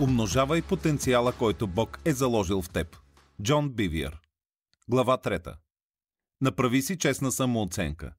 Умножавай потенциала, който Бог е заложил в теб. Джон Бивиер Глава 3 Направи си честна самооценка.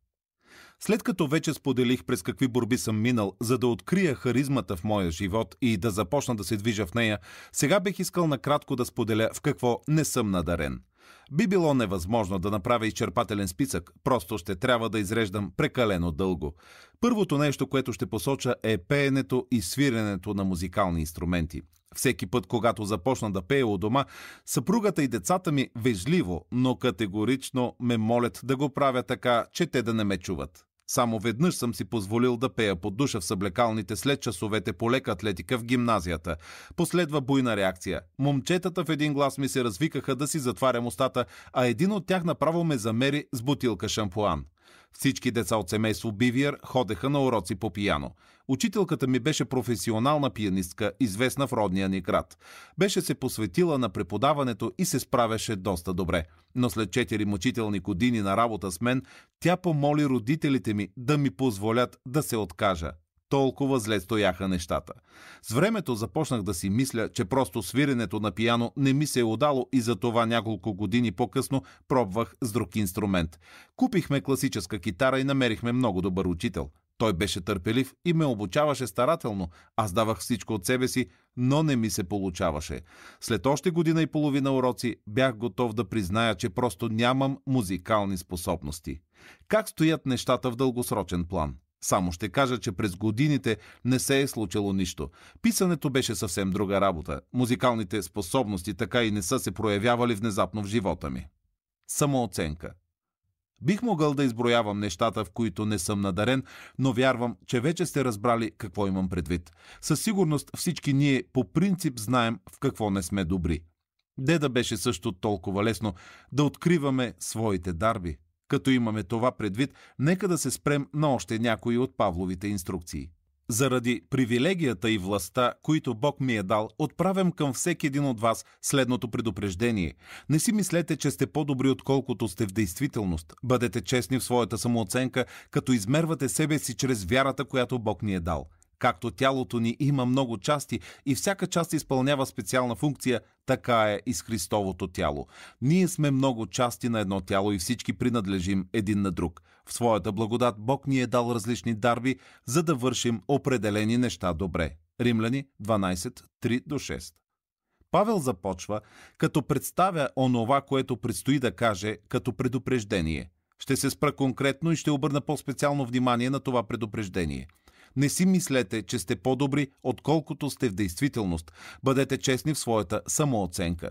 След като вече споделих през какви борби съм минал, за да открия харизмата в моя живот и да започна да се движа в нея, сега бих искал накратко да споделя в какво не съм надарен – би било невъзможно да направя изчерпателен списък, просто ще трябва да изреждам прекалено дълго. Първото нещо, което ще посоча е пеенето и свиренето на музикални инструменти. Всеки път, когато започна да пея у дома, съпругата и децата ми вежливо, но категорично ме молят да го правя така, че те да не ме чуват. Само веднъж съм си позволил да пея под душа в съблекалните след часовете по лека атлетика в гимназията. Последва буйна реакция. Момчетата в един глас ми се развикаха да си затварям устата, а един от тях направо ме замери с бутилка шампуан. Всички деца от семейство Бивиер ходеха на уроци по пияно. Учителката ми беше професионална пианистка, известна в родния ни град. Беше се посветила на преподаването и се справяше доста добре. Но след 4 мъчителни години на работа с мен, тя помоли родителите ми да ми позволят да се откажа. Толкова зле стояха нещата. С времето започнах да си мисля, че просто свиренето на пияно не ми се е удало и за това няколко години по-късно пробвах с друг инструмент. Купихме класическа китара и намерихме много добър учител. Той беше търпелив и ме обучаваше старателно. Аз давах всичко от себе си, но не ми се получаваше. След още година и половина уроци бях готов да призная, че просто нямам музикални способности. Как стоят нещата в дългосрочен план? Само ще кажа, че през годините не се е случило нищо. Писането беше съвсем друга работа. Музикалните способности така и не са се проявявали внезапно в живота ми. Самооценка – Бих могъл да изброявам нещата, в които не съм надарен, но вярвам, че вече сте разбрали какво имам предвид. Със сигурност всички ние по принцип знаем в какво не сме добри. Де да беше също толкова лесно да откриваме своите дарби. Като имаме това предвид, нека да се спрем на още някои от Павловите инструкции. Заради привилегията и властта, които Бог ми е дал, отправям към всеки един от вас следното предупреждение. Не си мислете, че сте по-добри, отколкото сте в действителност. Бъдете честни в своята самооценка, като измервате себе си чрез вярата, която Бог ни е дал. Както тялото ни има много части и всяка част изпълнява специална функция, така е и с Христовото тяло. Ние сме много части на едно тяло и всички принадлежим един на друг. В своята благодат Бог ни е дал различни дарби, за да вършим определени неща добре. Римляни 12.3 до 6. Павел започва, като представя онова, което предстои да каже, като предупреждение. Ще се спра конкретно и ще обърна по-специално внимание на това предупреждение – не си мислете, че сте по-добри, отколкото сте в действителност. Бъдете честни в своята самооценка.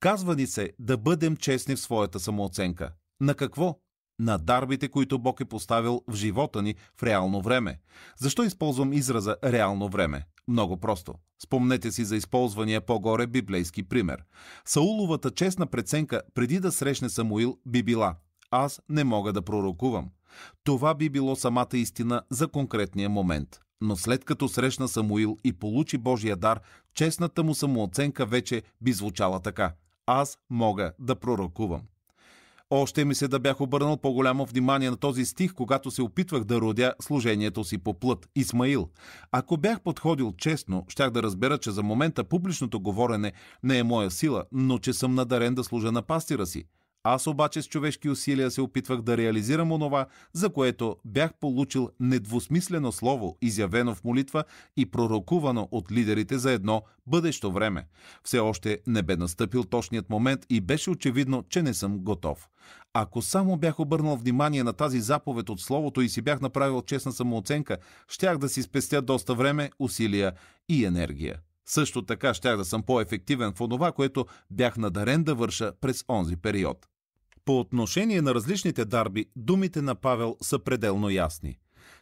Казва ни се да бъдем честни в своята самооценка. На какво? на дарбите, които Бог е поставил в живота ни в реално време. Защо използвам израза реално време? Много просто. Спомнете си за използвания по-горе библейски пример. Сауловата честна преценка преди да срещне Самуил би била Аз не мога да пророкувам. Това би било самата истина за конкретния момент. Но след като срещна Самуил и получи Божия дар, честната му самооценка вече би звучала така. Аз мога да пророкувам. Още ми се да бях обърнал по-голямо внимание на този стих, когато се опитвах да родя служението си по плът – Исмаил. Ако бях подходил честно, щях да разбера, че за момента публичното говорене не е моя сила, но че съм надарен да служа на пастира си – аз обаче с човешки усилия се опитвах да реализирам онова, за което бях получил недвусмислено слово, изявено в молитва и пророкувано от лидерите за едно бъдещо време. Все още не бе настъпил точният момент и беше очевидно, че не съм готов. Ако само бях обърнал внимание на тази заповед от Словото и си бях направил честна самооценка, щях да си спестя доста време, усилия и енергия. Също така щях да съм по-ефективен в онова, което бях надарен да върша през онзи период. По отношение на различните дарби, думите на Павел са пределно ясни.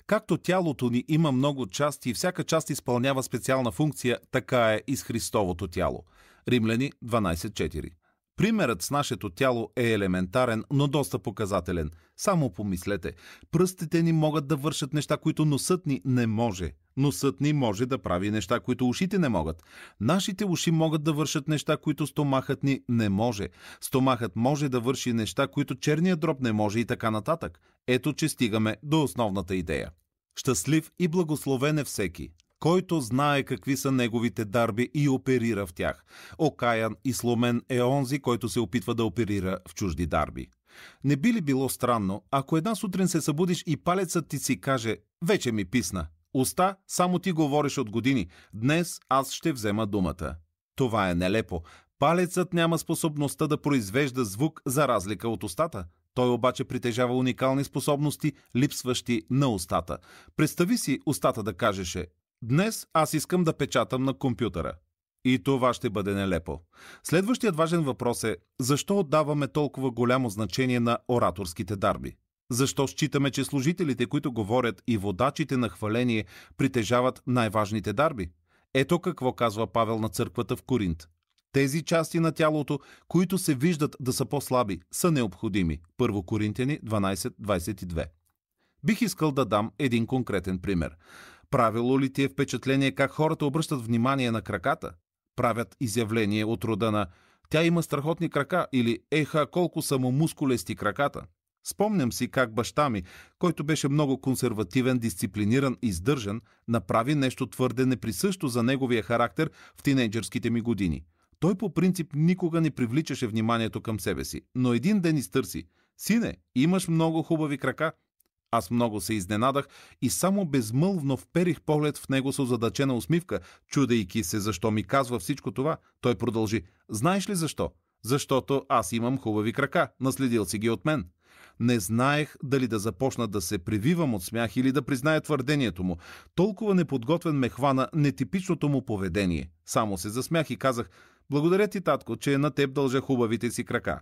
Както тялото ни има много части и всяка част изпълнява специална функция, така е и с Христовото тяло. Римляни 12.4 Примерът с нашето тяло е елементарен, но доста показателен. Само помислете, пръстите ни могат да вършат неща, които носът ни не може. Носът ни може да прави неща, които ушите не могат. Нашите уши могат да вършат неща, които стомахът ни не може. Стомахът може да върши неща, които черният дроб не може и така нататък. Ето, че стигаме до основната идея. Щастлив и благословен е всеки, който знае какви са неговите дарби и оперира в тях. Окаян и сломен е онзи, който се опитва да оперира в чужди дарби. Не би ли било странно, ако една сутрин се събудиш и палецът ти си каже «Вече ми писна». Уста, само ти говориш от години. Днес аз ще взема думата. Това е нелепо. Палецът няма способността да произвежда звук за разлика от устата. Той обаче притежава уникални способности, липсващи на устата. Представи си устата да кажеше Днес аз искам да печатам на компютъра. И това ще бъде нелепо. Следващият важен въпрос е защо отдаваме толкова голямо значение на ораторските дарби? Защо считаме, че служителите, които говорят и водачите на хваление, притежават най-важните дарби? Ето какво казва Павел на църквата в Коринт. Тези части на тялото, които се виждат да са по-слаби, са необходими. 1 Коринтяни 12.22 Бих искал да дам един конкретен пример. Правило ли ти е впечатление как хората обръщат внимание на краката? Правят изявление от рода на «Тя има страхотни крака» или «Еха, колко мускулести краката». Спомням си как баща ми, който беше много консервативен, дисциплиниран и сдържан, направи нещо твърде неприсъщо за неговия характер в тинейджърските ми години. Той по принцип никога не привличаше вниманието към себе си, но един ден изтърси. Сине, имаш много хубави крака. Аз много се изненадах и само безмълвно вперих поглед в него с озадачена усмивка, чудейки се защо ми казва всичко това. Той продължи. Знаеш ли защо? Защото аз имам хубави крака, наследил си ги от мен. Не знаех дали да започна да се прививам от смях или да призная твърдението му. Толкова неподготвен ме хвана нетипичното му поведение. Само се засмях и казах, благодаря ти, татко, че на теб дължа хубавите си крака.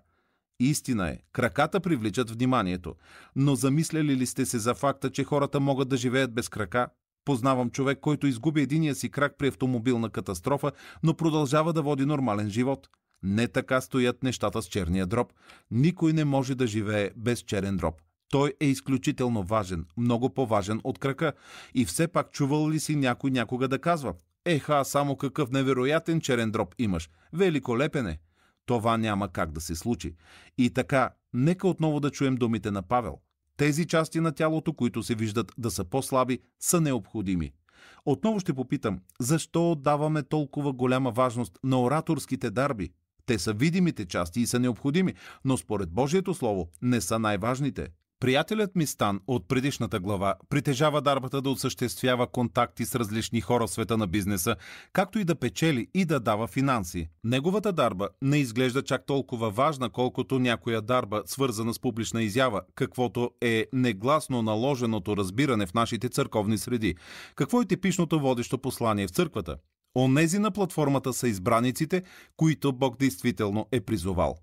Истина е, краката привличат вниманието. Но замисляли ли сте се за факта, че хората могат да живеят без крака? Познавам човек, който изгуби единия си крак при автомобилна катастрофа, но продължава да води нормален живот. Не така стоят нещата с черния дроб. Никой не може да живее без черен дроб. Той е изключително важен, много по-важен от крака. И все пак чувал ли си някой някога да казва Еха, само какъв невероятен черен дроб имаш. Великолепен е. Това няма как да се случи. И така, нека отново да чуем думите на Павел. Тези части на тялото, които се виждат да са по-слаби, са необходими. Отново ще попитам, защо даваме толкова голяма важност на ораторските дарби? Те са видимите части и са необходими, но според Божието Слово не са най-важните. Приятелят ми Стан от предишната глава притежава дарбата да осъществява контакти с различни хора в света на бизнеса, както и да печели и да дава финанси. Неговата дарба не изглежда чак толкова важна, колкото някоя дарба, свързана с публична изява, каквото е негласно наложеното разбиране в нашите църковни среди. Какво е типичното водещо послание в църквата? Онези на платформата са избраниците, които Бог действително е призовал.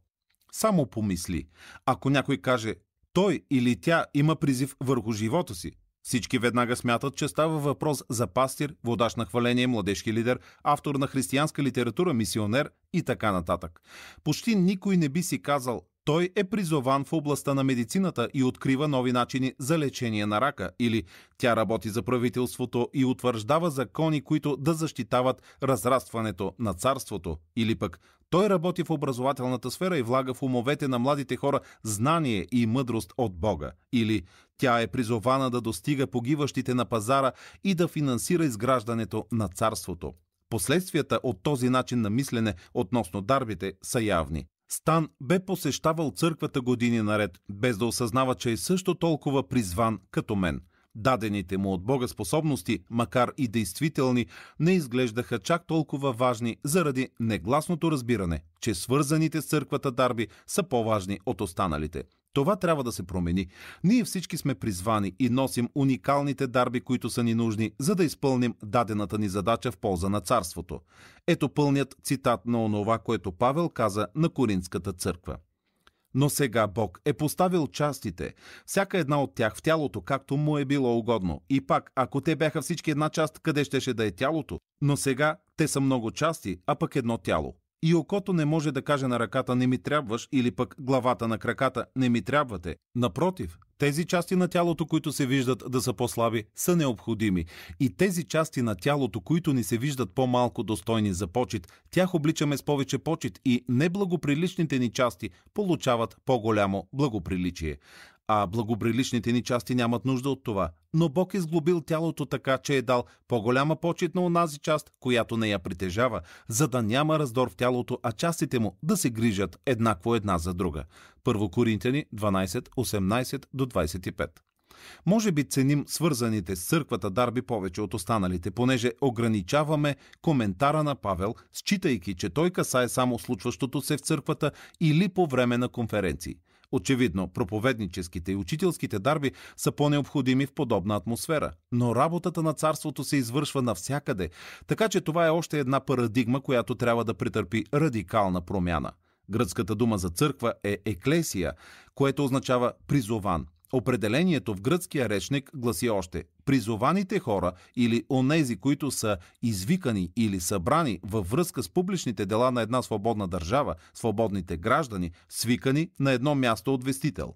Само помисли. Ако някой каже, той или тя има призив върху живота си. Всички веднага смятат, че става въпрос за пастир, водач на хваление, младежки лидер, автор на християнска литература, мисионер и така нататък. Почти никой не би си казал той е призован в областта на медицината и открива нови начини за лечение на рака. Или тя работи за правителството и утвърждава закони, които да защитават разрастването на царството. Или пък той работи в образователната сфера и влага в умовете на младите хора знание и мъдрост от Бога. Или тя е призована да достига погиващите на пазара и да финансира изграждането на царството. Последствията от този начин на мислене относно дарбите са явни. Стан бе посещавал църквата години наред, без да осъзнава, че е също толкова призван като мен. Дадените му от Бога способности, макар и действителни, не изглеждаха чак толкова важни заради негласното разбиране, че свързаните с църквата дарби са по-важни от останалите. Това трябва да се промени. Ние всички сме призвани и носим уникалните дарби, които са ни нужни, за да изпълним дадената ни задача в полза на царството. Ето пълният цитат на онова, което Павел каза на Коринската църква. Но сега Бог е поставил частите, всяка една от тях в тялото, както му е било угодно. И пак, ако те бяха всички една част, къде щеше да е тялото? Но сега те са много части, а пък едно тяло. И окото не може да каже на ръката не ми трябваш или пък главата на краката не ми трябвате. Напротив, тези части на тялото, които се виждат да са по-слаби, са необходими. И тези части на тялото, които ни се виждат по-малко достойни за почет, тях обличаме с повече почет и неблагоприличните ни части получават по-голямо благоприличие а благоприличните ни части нямат нужда от това. Но Бог изглобил е тялото така, че е дал по-голяма почет на онази част, която не я притежава, за да няма раздор в тялото, а частите му да се грижат еднакво една за друга. Първо Коринтяни 12, 18 до 25. Може би ценим свързаните с църквата дарби повече от останалите, понеже ограничаваме коментара на Павел, считайки, че той касае само случващото се в църквата или по време на конференции – Очевидно, проповедническите и учителските дарби са по-необходими в подобна атмосфера, но работата на царството се извършва навсякъде, така че това е още една парадигма, която трябва да претърпи радикална промяна. Гръцката дума за църква е еклесия, което означава призован. Определението в гръцкия речник гласи още призованите хора или онези, които са извикани или събрани във връзка с публичните дела на една свободна държава, свободните граждани, свикани на едно място от вестител.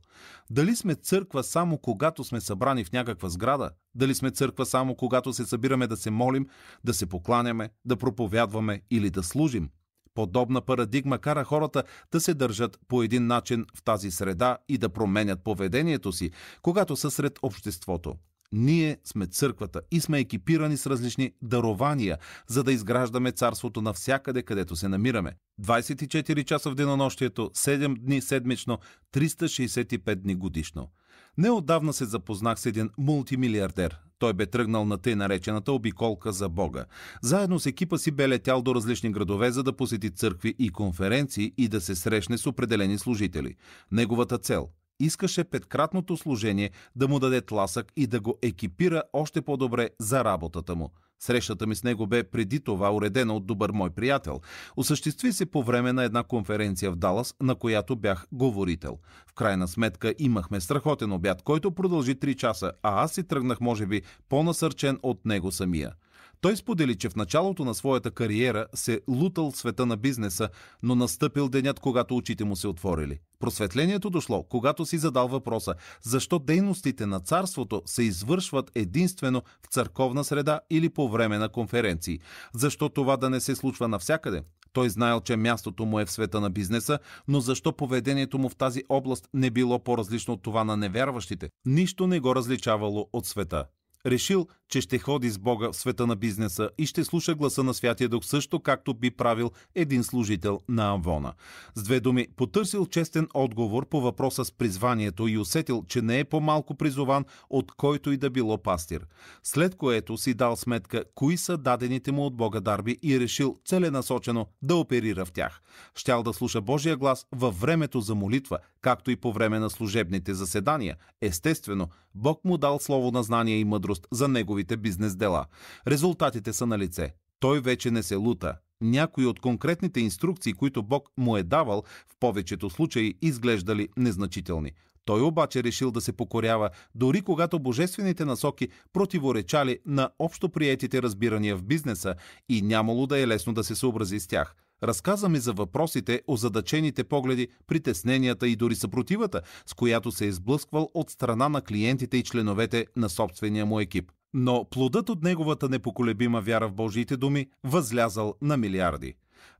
Дали сме църква само когато сме събрани в някаква сграда? Дали сме църква само когато се събираме да се молим, да се покланяме, да проповядваме или да служим? Подобна парадигма кара хората да се държат по един начин в тази среда и да променят поведението си, когато са сред обществото. Ние сме църквата и сме екипирани с различни дарования, за да изграждаме царството навсякъде, където се намираме. 24 часа в денонощието, 7 дни седмично, 365 дни годишно. Неодавна се запознах с един мултимилиардер, той бе тръгнал на тъй наречената обиколка за Бога. Заедно с екипа си бе летял до различни градове, за да посети църкви и конференции и да се срещне с определени служители. Неговата цел искаше петкратното служение да му даде тласък и да го екипира още по-добре за работата му. Срещата ми с него бе преди това уредена от добър мой приятел. Осъществи се по време на една конференция в Далас, на която бях говорител. В крайна сметка имахме страхотен обяд, който продължи 3 часа, а аз си тръгнах, може би, по-насърчен от него самия. Той сподели, че в началото на своята кариера се лутал света на бизнеса, но настъпил денят, когато очите му се отворили. Просветлението дошло, когато си задал въпроса защо дейностите на царството се извършват единствено в църковна среда или по време на конференции. Защо това да не се случва навсякъде? Той знаел, че мястото му е в света на бизнеса, но защо поведението му в тази област не било по-различно от това на невярващите? Нищо не го различавало от света. Решил, че ще ходи с Бога в света на бизнеса и ще слуша гласа на Святия Дух също, както би правил един служител на Амвона. С две думи, потърсил честен отговор по въпроса с призванието и усетил, че не е по-малко призован от който и да било пастир. След което си дал сметка кои са дадените му от Бога дарби и решил целенасочено да оперира в тях. Щял да слуша Божия глас във времето за молитва, както и по време на служебните заседания. Естествено, Бог му дал слово на знание и мъдрост за неговите бизнес дела. Резултатите са на лице. Той вече не се лута. Някои от конкретните инструкции, които Бог му е давал, в повечето случаи изглеждали незначителни. Той обаче решил да се покорява, дори когато божествените насоки противоречали на общоприетите разбирания в бизнеса и нямало да е лесно да се съобрази с тях – Разказваме за въпросите, озадачените погледи, притесненията и дори съпротивата, с която се е сблъсквал от страна на клиентите и членовете на собствения му екип. Но плодът от неговата непоколебима вяра в Божиите думи възлязал на милиарди.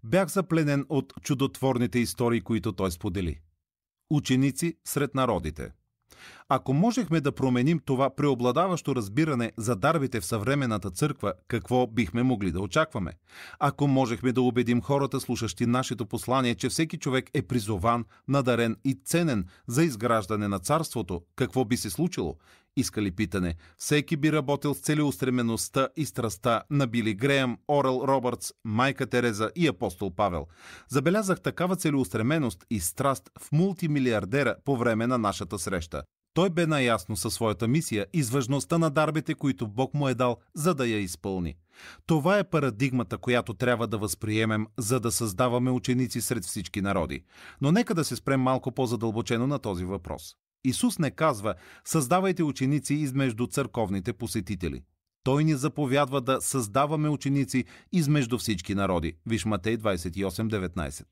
Бях запленен от чудотворните истории, които той сподели. Ученици сред народите – ако можехме да променим това преобладаващо разбиране за дарбите в съвременната църква, какво бихме могли да очакваме? Ако можехме да убедим хората, слушащи нашето послание, че всеки човек е призован, надарен и ценен за изграждане на царството, какво би се случило? искали питане. Всеки би работил с целеустремеността и страста на Били Греем, Орел Робъртс, Майка Тереза и Апостол Павел. Забелязах такава целеустременост и страст в мултимилиардера по време на нашата среща. Той бе наясно със своята мисия и с важността на дарбите, които Бог му е дал, за да я изпълни. Това е парадигмата, която трябва да възприемем, за да създаваме ученици сред всички народи. Но нека да се спрем малко по-задълбочено на този въпрос. Исус не казва «Създавайте ученици измежду църковните посетители». Той ни заповядва да създаваме ученици измежду всички народи. Виж Матей 28.19.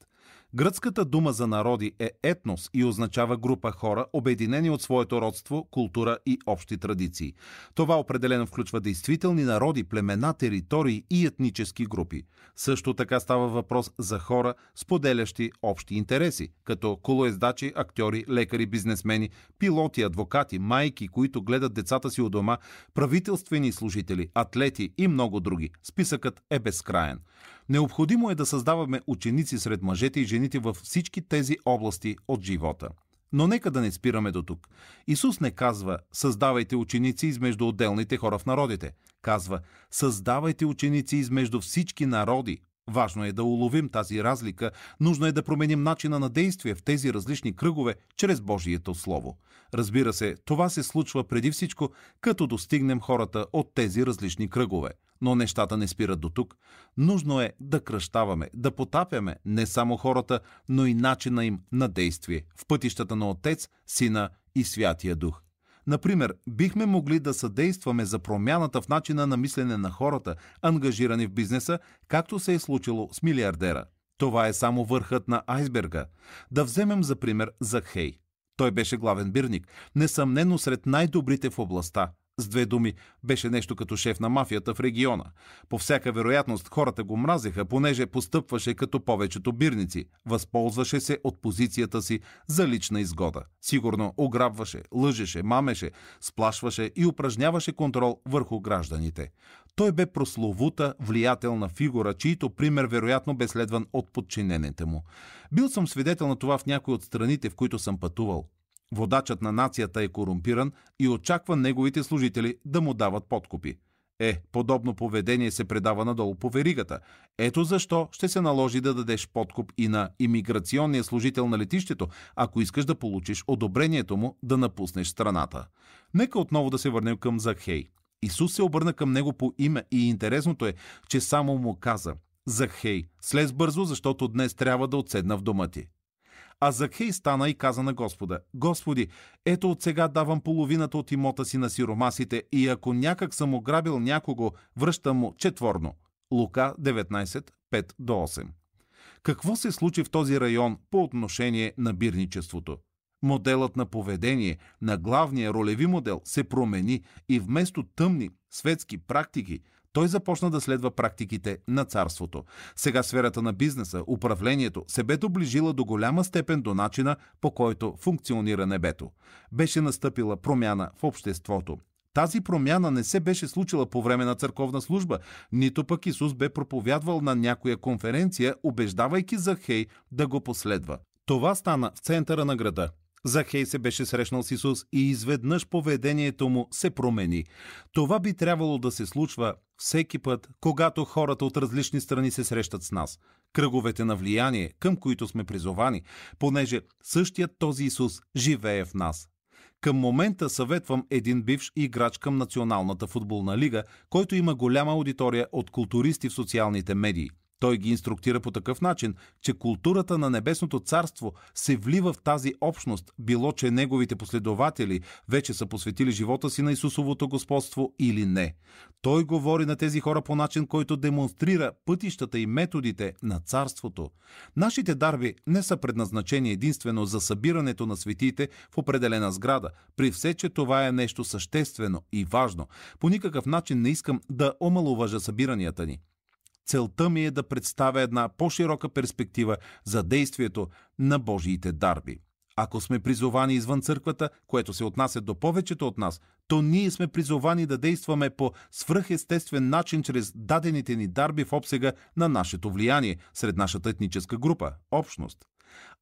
Гръцката дума за народи е етнос и означава група хора, обединени от своето родство, култура и общи традиции. Това определено включва действителни народи, племена, територии и етнически групи. Също така става въпрос за хора, споделящи общи интереси, като колоездачи, актьори, лекари, бизнесмени, пилоти, адвокати, майки, които гледат децата си у дома, правителствени служители, атлети и много други. Списъкът е безкраен. Необходимо е да създаваме ученици сред мъжете и жените във всички тези области от живота. Но нека да не спираме до тук. Исус не казва «Създавайте ученици измежду отделните хора в народите». Казва «Създавайте ученици измежду всички народи, Важно е да уловим тази разлика, нужно е да променим начина на действие в тези различни кръгове чрез Божието Слово. Разбира се, това се случва преди всичко, като достигнем хората от тези различни кръгове. Но нещата не спират до тук. Нужно е да кръщаваме, да потапяме не само хората, но и начина им на действие в пътищата на Отец, Сина и Святия Дух. Например, бихме могли да съдействаме за промяната в начина на мислене на хората, ангажирани в бизнеса, както се е случило с милиардера. Това е само върхът на айсберга. Да вземем за пример Захей. Той беше главен бирник, несъмнено сред най-добрите в областта, с две думи, беше нещо като шеф на мафията в региона. По всяка вероятност хората го мразеха, понеже постъпваше като повечето бирници. Възползваше се от позицията си за лична изгода. Сигурно ограбваше, лъжеше, мамеше, сплашваше и упражняваше контрол върху гражданите. Той бе прословута, влиятелна фигура, чийто пример вероятно бе следван от подчинените му. Бил съм свидетел на това в някои от страните, в които съм пътувал. Водачът на нацията е корумпиран и очаква неговите служители да му дават подкупи. Е, подобно поведение се предава надолу по веригата. Ето защо ще се наложи да дадеш подкуп и на имиграционния служител на летището, ако искаш да получиш одобрението му да напуснеш страната. Нека отново да се върнем към Захей. Исус се обърна към него по име и интересното е, че само му каза – Захей, слез бързо, защото днес трябва да отседна в дома ти. А Закхей стана и каза на Господа, Господи, ето от сега давам половината от имота си на сиромасите и ако някак съм ограбил някого, връщам му четворно. Лука 19, 5 до 8. Какво се случи в този район по отношение на бирничеството? Моделът на поведение на главния ролеви модел се промени и вместо тъмни светски практики – той започна да следва практиките на царството. Сега сферата на бизнеса, управлението се бе доближила до голяма степен до начина, по който функционира небето. Беше настъпила промяна в обществото. Тази промяна не се беше случила по време на църковна служба, нито пък Исус бе проповядвал на някоя конференция, убеждавайки Захей да го последва. Това стана в центъра на града. Захей се беше срещнал с Исус и изведнъж поведението му се промени. Това би трябвало да се случва всеки път, когато хората от различни страни се срещат с нас. Кръговете на влияние, към които сме призовани, понеже същият този Исус живее в нас. Към момента съветвам един бивш играч към Националната футболна лига, който има голяма аудитория от културисти в социалните медии – той ги инструктира по такъв начин, че културата на Небесното царство се влива в тази общност, било че неговите последователи вече са посветили живота си на Исусовото господство или не. Той говори на тези хора по начин, който демонстрира пътищата и методите на царството. Нашите дарби не са предназначени единствено за събирането на светиите в определена сграда, при все, че това е нещо съществено и важно. По никакъв начин не искам да омалуважа събиранията ни. Целта ми е да представя една по-широка перспектива за действието на Божиите дарби. Ако сме призовани извън църквата, което се отнася до повечето от нас, то ние сме призовани да действаме по свръхестествен начин чрез дадените ни дарби в обсега на нашето влияние сред нашата етническа група – общност.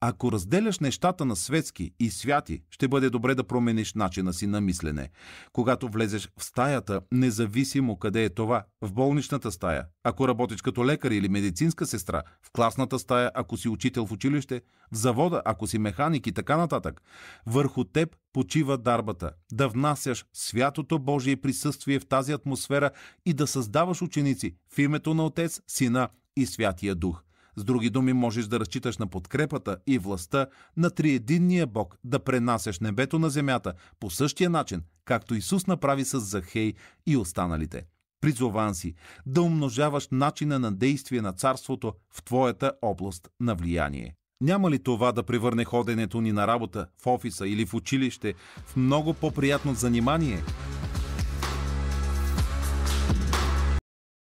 Ако разделяш нещата на светски и святи, ще бъде добре да промениш начина си на мислене. Когато влезеш в стаята, независимо къде е това, в болничната стая, ако работиш като лекар или медицинска сестра, в класната стая, ако си учител в училище, в завода, ако си механик и така нататък, върху теб почива дарбата да внасяш святото Божие присъствие в тази атмосфера и да създаваш ученици в името на Отец, Сина и Святия Дух – с други думи, можеш да разчиташ на подкрепата и властта на триединния Бог да пренасеш небето на земята по същия начин, както Исус направи с Захей и останалите. Призован си да умножаваш начина на действие на царството в твоята област на влияние. Няма ли това да превърне ходенето ни на работа, в офиса или в училище в много по-приятно занимание?